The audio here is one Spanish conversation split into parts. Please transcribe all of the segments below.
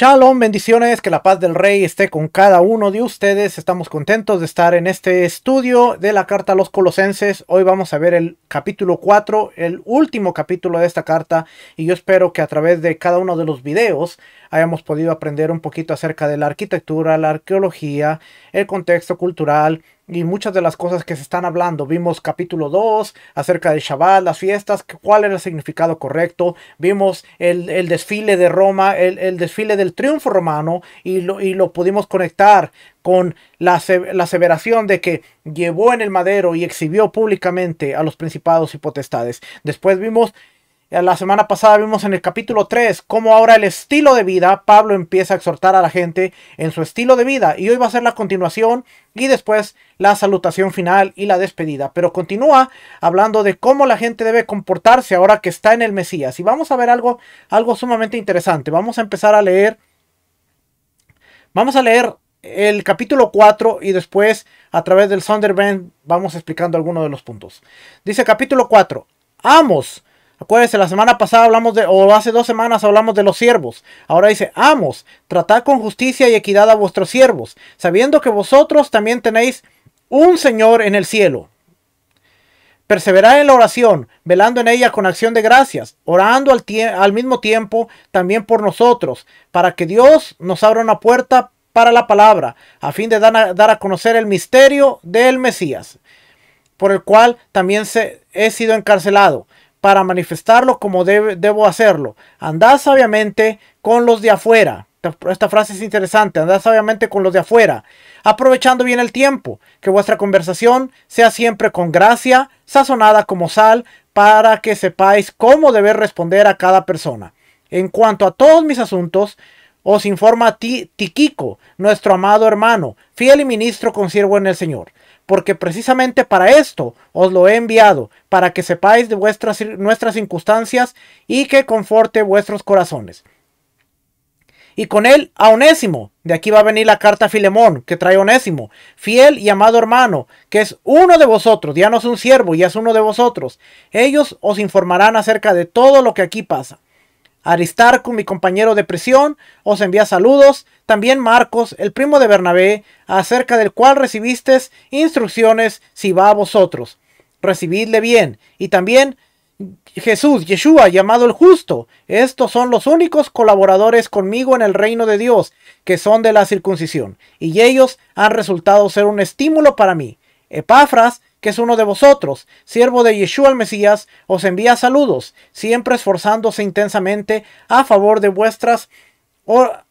Shalom, bendiciones, que la paz del Rey esté con cada uno de ustedes. Estamos contentos de estar en este estudio de la carta a los colosenses. Hoy vamos a ver el capítulo 4, el último capítulo de esta carta, y yo espero que a través de cada uno de los videos hayamos podido aprender un poquito acerca de la arquitectura, la arqueología, el contexto cultural, y muchas de las cosas que se están hablando. Vimos capítulo 2 acerca de Shabbat, las fiestas, cuál era el significado correcto. Vimos el, desfile de Roma, el, desfile del triunfo romano y lo, pudimos conectar con la, la aseveración de que llevó en el madero y exhibió públicamente a los principados y potestades. Después vimos eh, la semana pasada vimos en el capítulo 3 cómo ahora el estilo de vida, Pablo empieza a exhortar a la gente en su estilo de vida y hoy va a ser la continuación y después la salutación final y la despedida. Pero continúa hablando de cómo la gente debe comportarse ahora que está en el Mesías y vamos a ver algo, algo sumamente interesante. Vamos a empezar a leer, vamos a leer el capítulo 4 y después a través del Sonderband, vamos explicando algunos de los puntos. Dice capítulo 4, amos Acuérdense, la semana pasada hablamos de, o hace dos semanas hablamos de los siervos. Ahora dice, amos, tratad con justicia y equidad a vuestros siervos, sabiendo que vosotros también tenéis un Señor en el cielo. Perseverad en la oración, velando en ella con acción de gracias, orando al, mismo tiempo también por nosotros, para que Dios nos abra una puerta para la palabra, a fin de dar a, dar a conocer el misterio del Mesías, por el cual también se, he sido encarcelado para manifestarlo como debo hacerlo. Andad sabiamente con los de afuera. Esta frase es interesante, andad sabiamente con los de afuera, aprovechando bien el tiempo, que vuestra conversación sea siempre con gracia, sazonada como sal, para que sepáis cómo deber responder a cada persona. En cuanto a todos mis asuntos, os informa a ti, Tiquico, nuestro amado hermano, fiel y ministro consiervo en el Señor porque precisamente para esto os lo he enviado, para que sepáis de vuestras, nuestras circunstancias y que conforte vuestros corazones. Y con él a Onésimo, de aquí va a venir la carta a Filemón, que trae Onésimo, fiel y amado hermano, que es uno de vosotros, ya no es un siervo, ya es uno de vosotros. Ellos os informarán acerca de todo lo que aquí pasa. Aristarco, mi compañero de prisión, os envía saludos. También Marcos, el primo de Bernabé, acerca del cual recibiste instrucciones si va a vosotros. Recibidle bien. Y también Jesús, Yeshua, llamado el justo. Estos son los únicos colaboradores conmigo en el reino de Dios, que son de la circuncisión, y ellos han resultado ser un estímulo para mí. Epafras, que es uno de vosotros, siervo de Yeshua el Mesías, os envía saludos, siempre esforzándose intensamente a favor de vuestras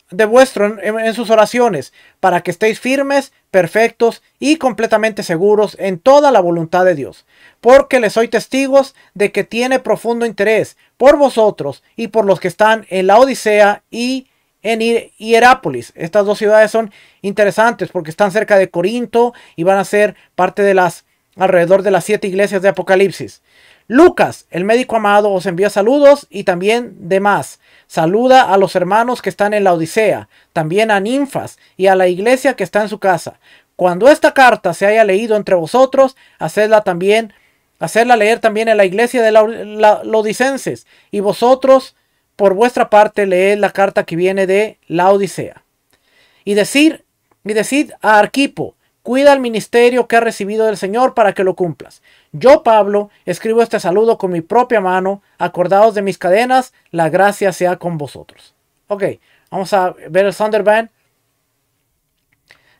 de vuestro en, sus oraciones, para que estéis firmes, perfectos y completamente seguros en toda la voluntad de Dios, porque les soy testigos de que tiene profundo interés por vosotros y por los que están en la Odisea y en Hierápolis. Estas dos ciudades son interesantes porque están cerca de Corinto y van a ser parte de las alrededor de las siete iglesias de Apocalipsis. Lucas, el médico amado, os envía saludos y también demás. Saluda a los hermanos que están en la Odisea, también a Ninfas y a la iglesia que está en su casa. Cuando esta carta se haya leído entre vosotros, hacedla también, hacedla leer también en la iglesia de los la, y vosotros, por vuestra parte, leed la carta que viene de la Odisea. Y decir, y decid a Arquipo, Cuida el ministerio que ha recibido del Señor para que lo cumplas. Yo, Pablo, escribo este saludo con mi propia mano. Acordados de mis cadenas, la gracia sea con vosotros. Ok, vamos a ver el Thunderband.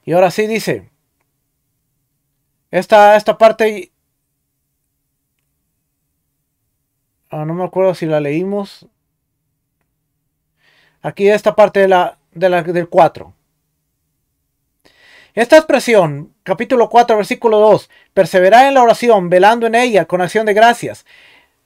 Y ahora sí dice. Esta, esta parte. Ah, no me acuerdo si la leímos. Aquí esta parte del 4. Esta expresión, capítulo 4, versículo 2, perseverar en la oración, velando en ella con acción de gracias,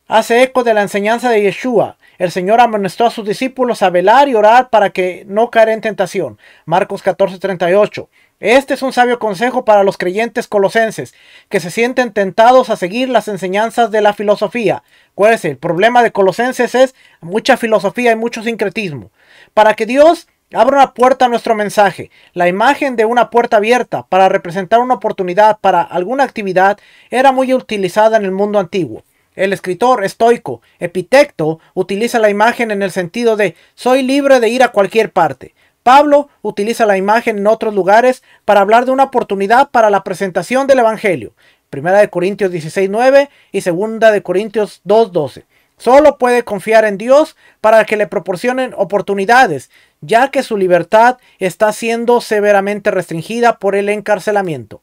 hace eco de la enseñanza de Yeshua. El Señor amonestó a sus discípulos a velar y orar para que no caer en tentación. Marcos 14, 38. Este es un sabio consejo para los creyentes colosenses que se sienten tentados a seguir las enseñanzas de la filosofía. es el problema de Colosenses es mucha filosofía y mucho sincretismo. Para que Dios Abre una puerta a nuestro mensaje. La imagen de una puerta abierta para representar una oportunidad para alguna actividad era muy utilizada en el mundo antiguo. El escritor estoico Epitecto utiliza la imagen en el sentido de soy libre de ir a cualquier parte. Pablo utiliza la imagen en otros lugares para hablar de una oportunidad para la presentación del Evangelio. Primera de Corintios 16.9 y Segunda de Corintios 2.12. Solo puede confiar en Dios para que le proporcionen oportunidades ya que su libertad está siendo severamente restringida por el encarcelamiento.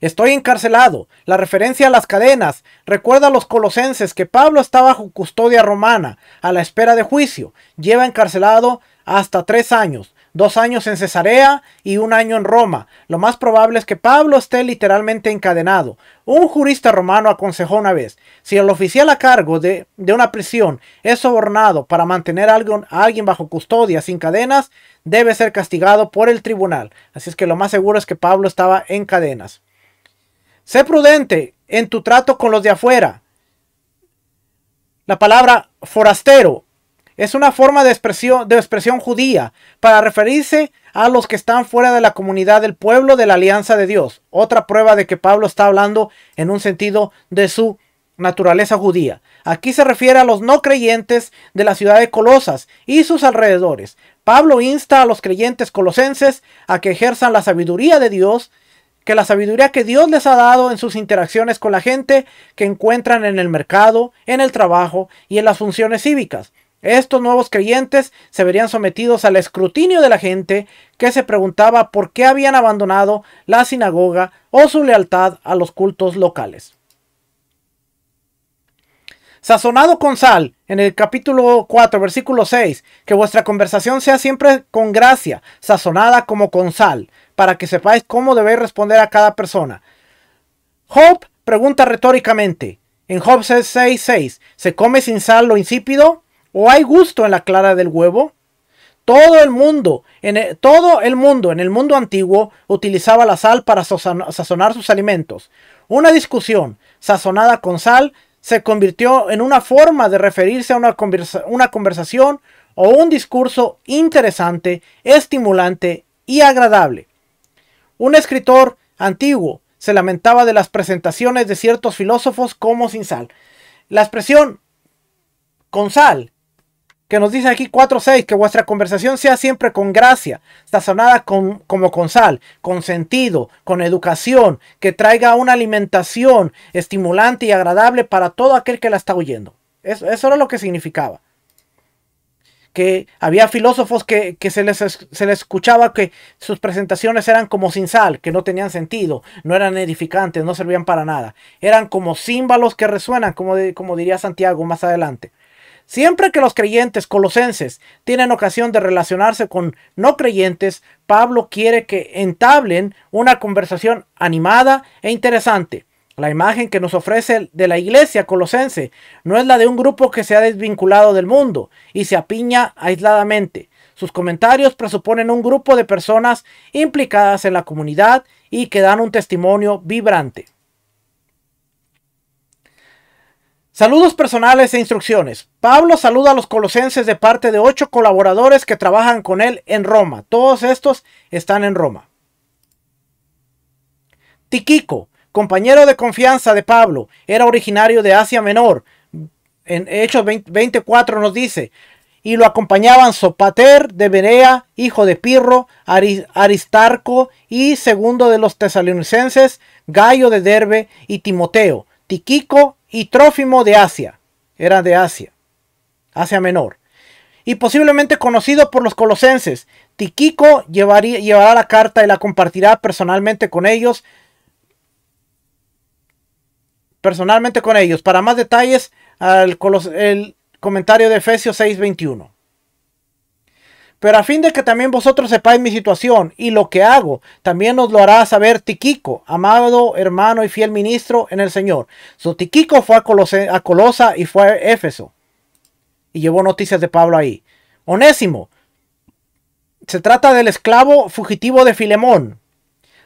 Estoy encarcelado. La referencia a las cadenas recuerda a los colosenses que Pablo está bajo custodia romana, a la espera de juicio. Lleva encarcelado hasta tres años dos años en Cesarea y un año en Roma. Lo más probable es que Pablo esté literalmente encadenado. Un jurista romano aconsejó una vez, si el oficial a cargo de, una prisión es sobornado para mantener alguien, a alguien bajo custodia sin cadenas, debe ser castigado por el tribunal. Así es que lo más seguro es que Pablo estaba en cadenas. Sé prudente en tu trato con los de afuera. La palabra forastero es una forma de expresión, judía para referirse a los que están fuera de la comunidad del pueblo de la alianza de Dios. Otra prueba de que Pablo está hablando en un sentido de su naturaleza judía. Aquí se refiere a los no creyentes de la ciudad de Colosas y sus alrededores. Pablo insta a los creyentes colosenses a que ejerzan la sabiduría de Dios, que la sabiduría que Dios les ha dado en sus interacciones con la gente que encuentran en el mercado, en el trabajo y en las funciones cívicas. Estos nuevos creyentes se verían sometidos al escrutinio de la gente que se preguntaba por qué habían abandonado la sinagoga o su lealtad a los cultos locales. Sazonado con sal, en el capítulo 4, versículo 6, que vuestra conversación sea siempre con gracia, sazonada como con sal, para que sepáis cómo debéis responder a cada persona. Job pregunta retóricamente, en Job 6, 6, ¿se come sin sal lo insípido? o hay gusto en la clara del huevo? Todo el mundo, en el, todo el mundo en el mundo antiguo utilizaba la sal para sazonar sus alimentos. Una discusión sazonada con sal se convirtió en una forma de referirse a una conversación o un discurso interesante, estimulante y agradable. Un escritor antiguo se lamentaba de las presentaciones de ciertos filósofos como sin sal. La expresión con sal que nos dice aquí 4.6, que vuestra conversación sea siempre con gracia, sazonada como con sal, con sentido, con educación, que traiga una alimentación estimulante y agradable para todo aquel que la está oyendo. Eso, era lo que significaba. Que había filósofos que, se, les, se escuchaba que sus presentaciones eran como sin sal, que no tenían sentido, no eran edificantes, no servían para nada. Eran como címbalos que resuenan, como, como diría Santiago más adelante. Siempre que los creyentes colosenses tienen ocasión de relacionarse con no creyentes, Pablo quiere que entablen una conversación animada e interesante. La imagen que nos ofrece de la iglesia colosense no es la de un grupo que se ha desvinculado del mundo y se apiña aisladamente. Sus comentarios presuponen un grupo de personas implicadas en la comunidad y que dan un testimonio vibrante. Saludos personales e instrucciones. Pablo saluda a los colosenses de parte de ocho colaboradores que trabajan con él en Roma. Todos estos están en Roma. Tiquico, compañero de confianza de Pablo, era originario de Asia Menor. En Hechos 20, 24 nos dice, y lo acompañaban Sopater de Berea, hijo de Pirro, Aristarco y segundo de los tesalonicenses, Gallo de Derbe y Timoteo Tiquico y Trófimo de Asia. Era de Asia, Asia Menor. Y posiblemente conocido por los colosenses, Tiquico llevaría, llevará la carta y la compartirá personalmente con ellos. Personalmente con ellos. Para más detalles, el, el comentario de Efesios 6:21. Pero a fin de que también vosotros sepáis mi situación y lo que hago, también os lo hará saber Tiquico, amado hermano y fiel ministro en el Señor. Su Tiquico fue a, Colosa y fue a Éfeso. Y llevó noticias de Pablo ahí. Onésimo. Se trata del esclavo fugitivo de Filemón.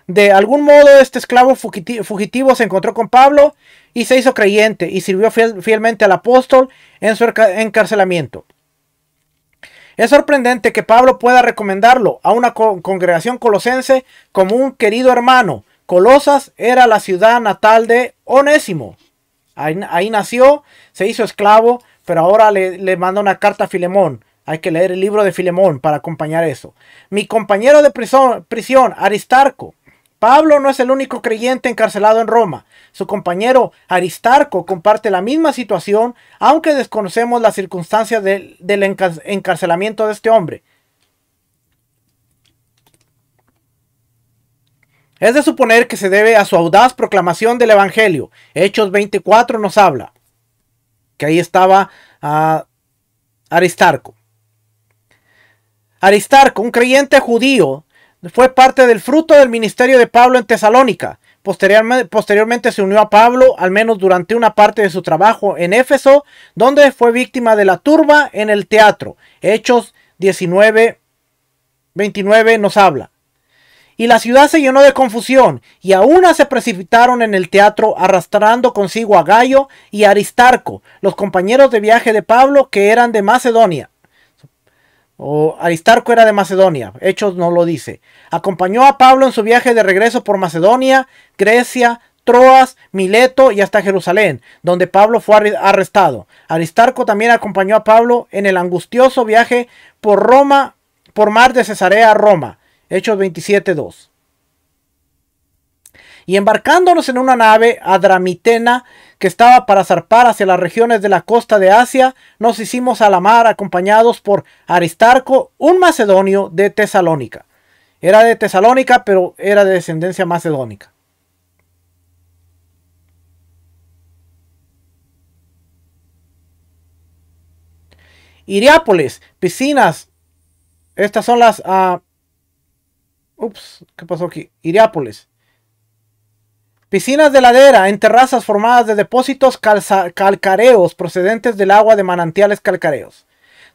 De algún modo este esclavo fugitivo se encontró con Pablo y se hizo creyente y sirvió fielmente al apóstol en su encarcelamiento. Es sorprendente que Pablo pueda recomendarlo a una congregación colosense como un querido hermano. Colosas era la ciudad natal de Onésimo. Ahí, nació, se hizo esclavo, pero ahora le, manda una carta a Filemón. Hay que leer el libro de Filemón para acompañar eso. Mi compañero de prisión Aristarco, Pablo no es el único creyente encarcelado en Roma. Su compañero Aristarco comparte la misma situación, aunque desconocemos las circunstancias del, encarcelamiento de este hombre. Es de suponer que se debe a su audaz proclamación del Evangelio. Hechos 24 nos habla que ahí estaba ah, Aristarco. Aristarco, un creyente judío, fue parte del fruto del ministerio de Pablo en Tesalónica. Posteriormente, se unió a Pablo, al menos durante una parte de su trabajo en Éfeso, donde fue víctima de la turba en el teatro. Hechos 19.29 nos habla. Y la ciudad se llenó de confusión, y a una se precipitaron en el teatro arrastrando consigo a Gallo y Aristarco, los compañeros de viaje de Pablo que eran de Macedonia. O Aristarco era de Macedonia, Hechos no lo dice. Acompañó a Pablo en su viaje de regreso por Macedonia, Grecia, Troas, Mileto y hasta Jerusalén, donde Pablo fue arrestado. Aristarco también acompañó a Pablo en el angustioso viaje por Roma, por mar de Cesarea a Roma. Hechos 27.2 y embarcándonos en una nave adramitena que estaba para zarpar hacia las regiones de la costa de Asia, nos hicimos a la mar acompañados por Aristarco, un macedonio de Tesalónica. Era de Tesalónica, pero era de descendencia macedónica. Iriápolis, piscinas. Estas son las... Ah, ups, ¿qué pasó aquí? Iriápolis. Piscinas de ladera en terrazas formadas de depósitos calcareos procedentes del agua de manantiales calcareos.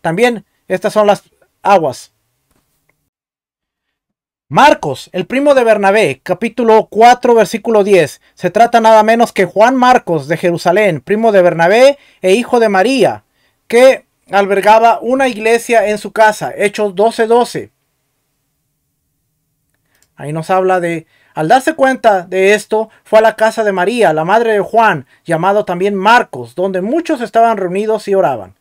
También estas son las aguas. Marcos, el primo de Bernabé, capítulo 4, versículo 10. Se trata nada menos que Juan Marcos de Jerusalén, primo de Bernabé e hijo de María, que albergaba una iglesia en su casa. Hechos 12:12. 12. Ahí nos habla de al darse cuenta de esto, fue a la casa de María, la madre de Juan, llamado también Marcos, donde muchos estaban reunidos y oraban.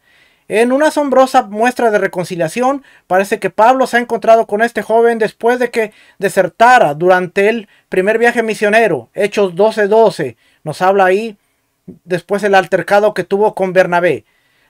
En una asombrosa muestra de reconciliación, parece que Pablo se ha encontrado con este joven después de que desertara durante el primer viaje misionero, Hechos 12:12. 12. Nos habla ahí después del altercado que tuvo con Bernabé.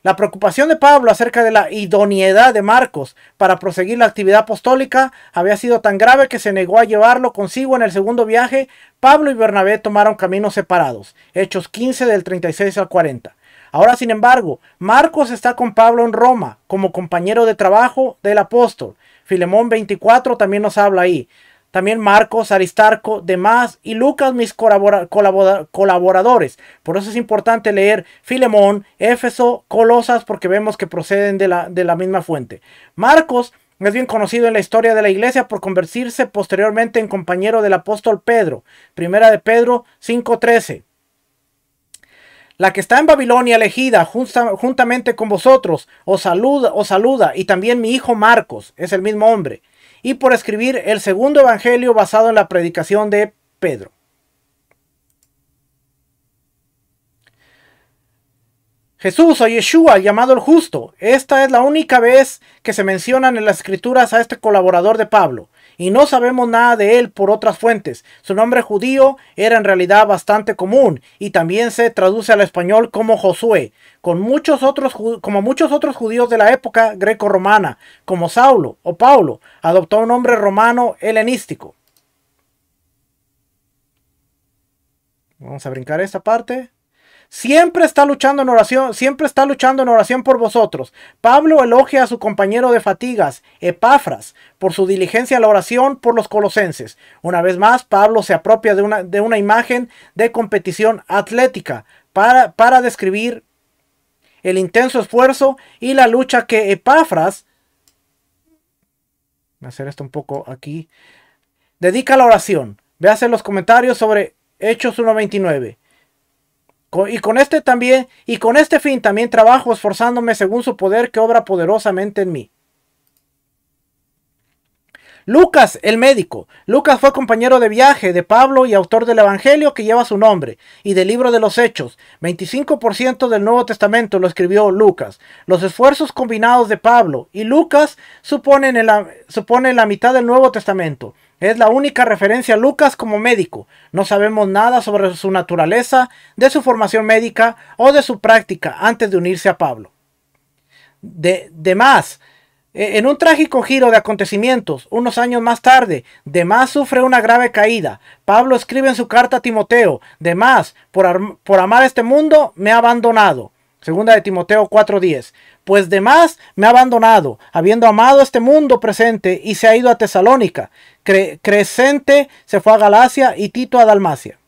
La preocupación de Pablo acerca de la idoneidad de Marcos para proseguir la actividad apostólica había sido tan grave que se negó a llevarlo consigo en el segundo viaje. Pablo y Bernabé tomaron caminos separados, Hechos 15 del 36 al 40. Ahora, sin embargo, Marcos está con Pablo en Roma como compañero de trabajo del apóstol. Filemón 24 también nos habla ahí también Marcos, Aristarco, demás y Lucas, mis colaboradores. Por eso es importante leer Filemón, Éfeso, Colosas, porque vemos que proceden de la, de la misma fuente. Marcos es bien conocido en la historia de la iglesia por convertirse posteriormente en compañero del apóstol Pedro. Primera de Pedro 5.13. La que está en Babilonia elegida juntamente con vosotros os saluda, os saluda y también mi hijo Marcos es el mismo hombre y por escribir el segundo evangelio basado en la predicación de Pedro. Jesús o Yeshua, llamado el justo, esta es la única vez que se mencionan en las escrituras a este colaborador de Pablo y no sabemos nada de él por otras fuentes. Su nombre judío era en realidad bastante común y también se traduce al español como Josué, como muchos otros judíos de la época greco-romana, como Saulo o Paulo, adoptó un nombre romano helenístico. Vamos a brincar esta parte. Siempre está luchando en oración, siempre está luchando en oración por vosotros. Pablo elogia a su compañero de fatigas, Epafras, por su diligencia en la oración por los colosenses. Una vez más, Pablo se apropia de una, de una imagen de competición atlética para, describir el intenso esfuerzo y la lucha que Epafras, hacer esto un poco aquí, dedica a la oración. Véase los comentarios sobre Hechos 1.29. Y con este también, y con este fin también trabajo esforzándome según su poder que obra poderosamente en mí. Lucas, el médico. Lucas fue compañero de viaje de Pablo y autor del Evangelio que lleva su nombre y del libro de los Hechos. 25% del Nuevo Testamento lo escribió Lucas. Los esfuerzos combinados de Pablo y Lucas suponen la mitad del Nuevo Testamento. Es la única referencia a Lucas como médico. No sabemos nada sobre su naturaleza, de su formación médica o de su práctica antes de unirse a Pablo. De, más, e, en un trágico giro de acontecimientos, unos años más tarde, Demás sufre una grave caída. Pablo escribe en su carta a Timoteo, Demás, por, por amar este mundo, me ha abandonado. Segunda de Timoteo 4:10. Pues de más me ha abandonado, habiendo amado este mundo presente, y se ha ido a Tesalónica. Cre Crescente se fue a Galacia y Tito a Dalmacia.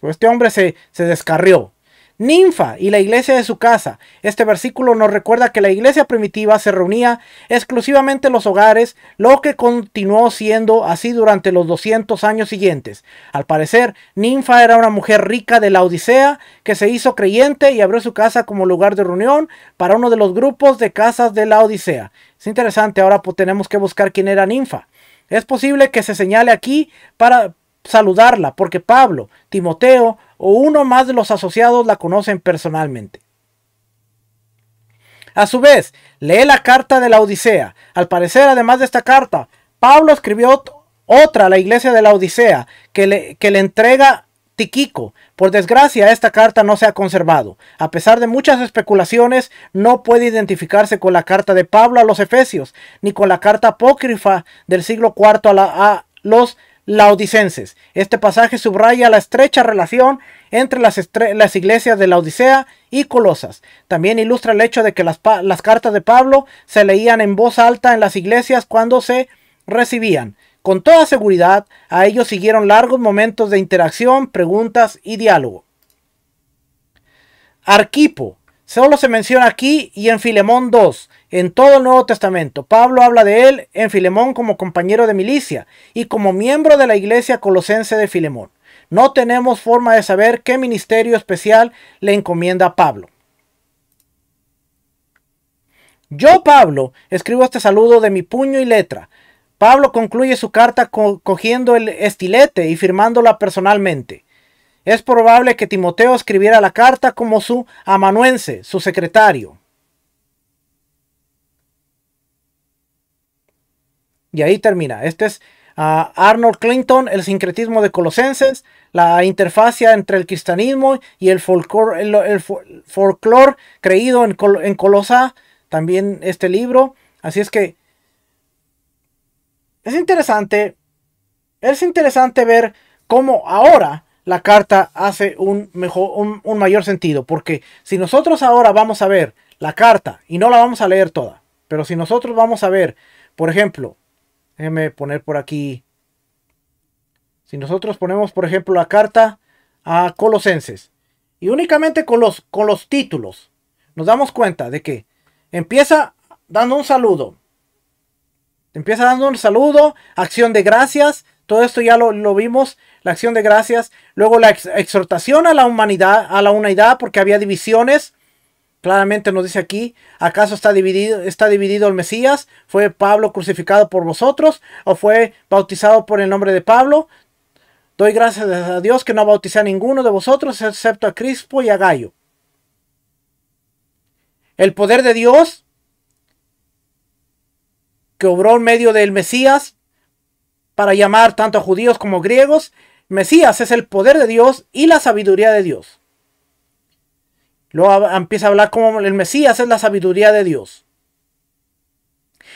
Pues este hombre se, se descarrió, ninfa y la iglesia de su casa. Este versículo nos recuerda que la iglesia primitiva se reunía exclusivamente en los hogares, lo que continuó siendo así durante los 200 años siguientes. Al parecer, ninfa era una mujer rica de la Odisea que se hizo creyente y abrió su casa como lugar de reunión para uno de los grupos de casas de la Odisea. Es interesante, ahora tenemos que buscar quién era ninfa. Es posible que se señale aquí para, saludarla, porque Pablo, Timoteo, o uno más de los asociados la conocen personalmente. A su vez, lee la carta de la Odisea. Al parecer, además de esta carta, Pablo escribió otra a la iglesia de la Odisea que le, que le entrega Tiquico. Por desgracia, esta carta no se ha conservado. A pesar de muchas especulaciones, no puede identificarse con la carta de Pablo a los Efesios, ni con la carta apócrifa del siglo IV a, a los laodicenses. Este pasaje subraya la estrecha relación entre las, iglesias de Laodicea y Colosas. También ilustra el hecho de que las, las cartas de Pablo se leían en voz alta en las iglesias cuando se recibían. Con toda seguridad, a ellos siguieron largos momentos de interacción, preguntas y diálogo. Arquipo. Solo se menciona aquí y en Filemón 2. En todo el Nuevo Testamento, Pablo habla de él en Filemón como compañero de milicia y como miembro de la iglesia colosense de Filemón. No tenemos forma de saber qué ministerio especial le encomienda a Pablo. Yo, Pablo, escribo este saludo de mi puño y letra. Pablo concluye su carta cogiendo el estilete y firmándola personalmente. Es probable que Timoteo escribiera la carta como su amanuense, su secretario. Y ahí termina. Este es ah, Arnold Clinton, el sincretismo de Colosenses, la interfacia entre el cristianismo y el folclore, creído en, Colosa, también este libro. Así es que es interesante, es interesante ver cómo ahora la carta hace un, mejor, un mayor sentido, porque si nosotros ahora vamos a ver la carta y no la vamos a leer toda, pero si nosotros vamos a ver, por ejemplo, Déjenme poner por aquí. Si nosotros ponemos, por ejemplo, la carta a Colosenses. Y únicamente con los, con los títulos. Nos damos cuenta de que empieza dando un saludo. Empieza dando un saludo, acción de gracias. Todo esto ya lo, vimos, la acción de gracias. Luego la exhortación a la humanidad, a la unidad, porque había divisiones. Claramente nos dice aquí, ¿acaso está dividido, está dividido el Mesías? ¿Fue Pablo crucificado por vosotros o fue bautizado por el nombre de Pablo? Doy gracias a Dios que no bauticé a ninguno de vosotros excepto a Crispo y a Gallo. El poder de Dios que obró en medio del Mesías para llamar tanto a judíos como griegos. Mesías es el poder de Dios y la sabiduría de Dios. Luego empieza a hablar como el Mesías es la sabiduría de Dios.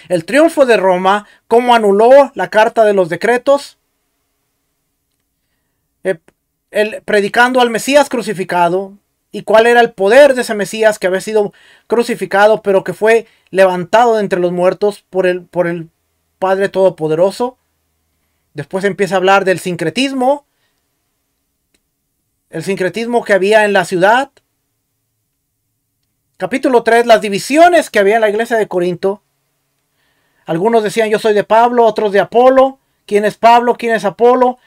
El triunfo de Roma, cómo anuló la carta de los decretos, eh, el, predicando al Mesías crucificado y cuál era el poder de ese Mesías que había sido crucificado pero que fue levantado de entre los muertos por el, por el Padre Todopoderoso. Después empieza a hablar del sincretismo, el sincretismo que había en la ciudad, Capítulo 3, las divisiones que había en la iglesia de Corinto. Algunos decían yo soy de Pablo, otros de Apolo. ¿Quién es Pablo? ¿Quién es Apolo?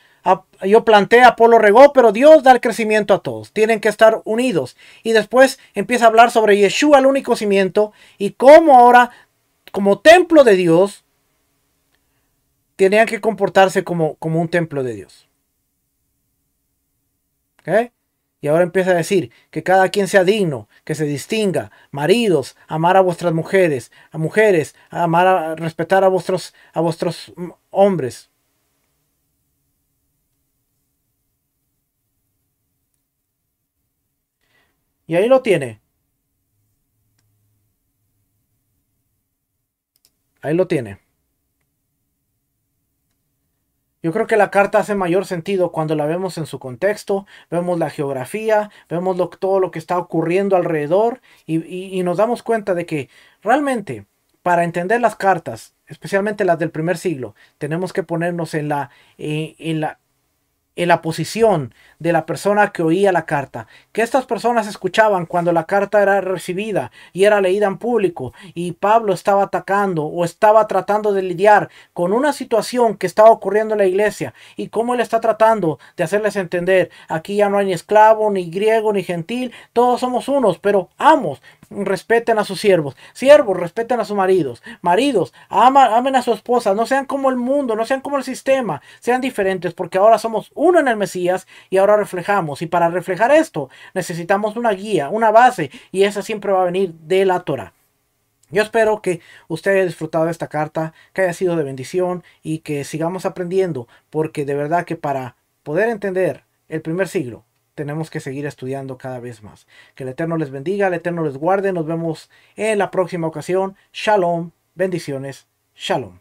yo planté, Apolo regó, pero Dios da el crecimiento a todos. Tienen que estar unidos. Y después empieza a hablar sobre Yeshua, el único cimiento, y cómo ahora, como templo de Dios, tenían que comportarse como, como un templo de Dios. Y ahora empieza a decir que cada quien sea digno, que se distinga, maridos, amar a vuestras mujeres, a mujeres, amar a respetar a vuestros a vuestros mm, hombres. Y ahí lo tiene. Ahí lo tiene. Yo creo que la carta hace mayor sentido cuando la vemos en su contexto, vemos la geografía, vemos todo lo que está ocurriendo alrededor y, nos damos cuenta de que realmente para entender las cartas, especialmente las del primer siglo, tenemos que ponernos en la, eh, en la en la posición de la persona que oía la carta, que estas personas escuchaban cuando la carta era recibida y era leída en público y Pablo estaba atacando o estaba tratando de lidiar con una situación que estaba ocurriendo en la iglesia y cómo él está tratando de hacerles entender, aquí ya no hay ni esclavo, ni griego, ni gentil, todos somos unos, pero amos, respeten a sus siervos, siervos, respeten a sus maridos, maridos, amen a su esposa, no sean como el mundo, no sean como el sistema, sean diferentes, porque ahora somos uno en el Mesías y ahora reflejamos. Y para reflejar esto necesitamos una guía, una base, y esa siempre va a venir de la Torah. Yo espero que usted haya disfrutado de esta carta, que haya sido de bendición y que sigamos aprendiendo, porque de verdad que para poder entender el primer siglo tenemos que seguir estudiando cada vez más. Que el Eterno les bendiga, el Eterno les guarde. Nos vemos en la próxima ocasión. Shalom, bendiciones, shalom.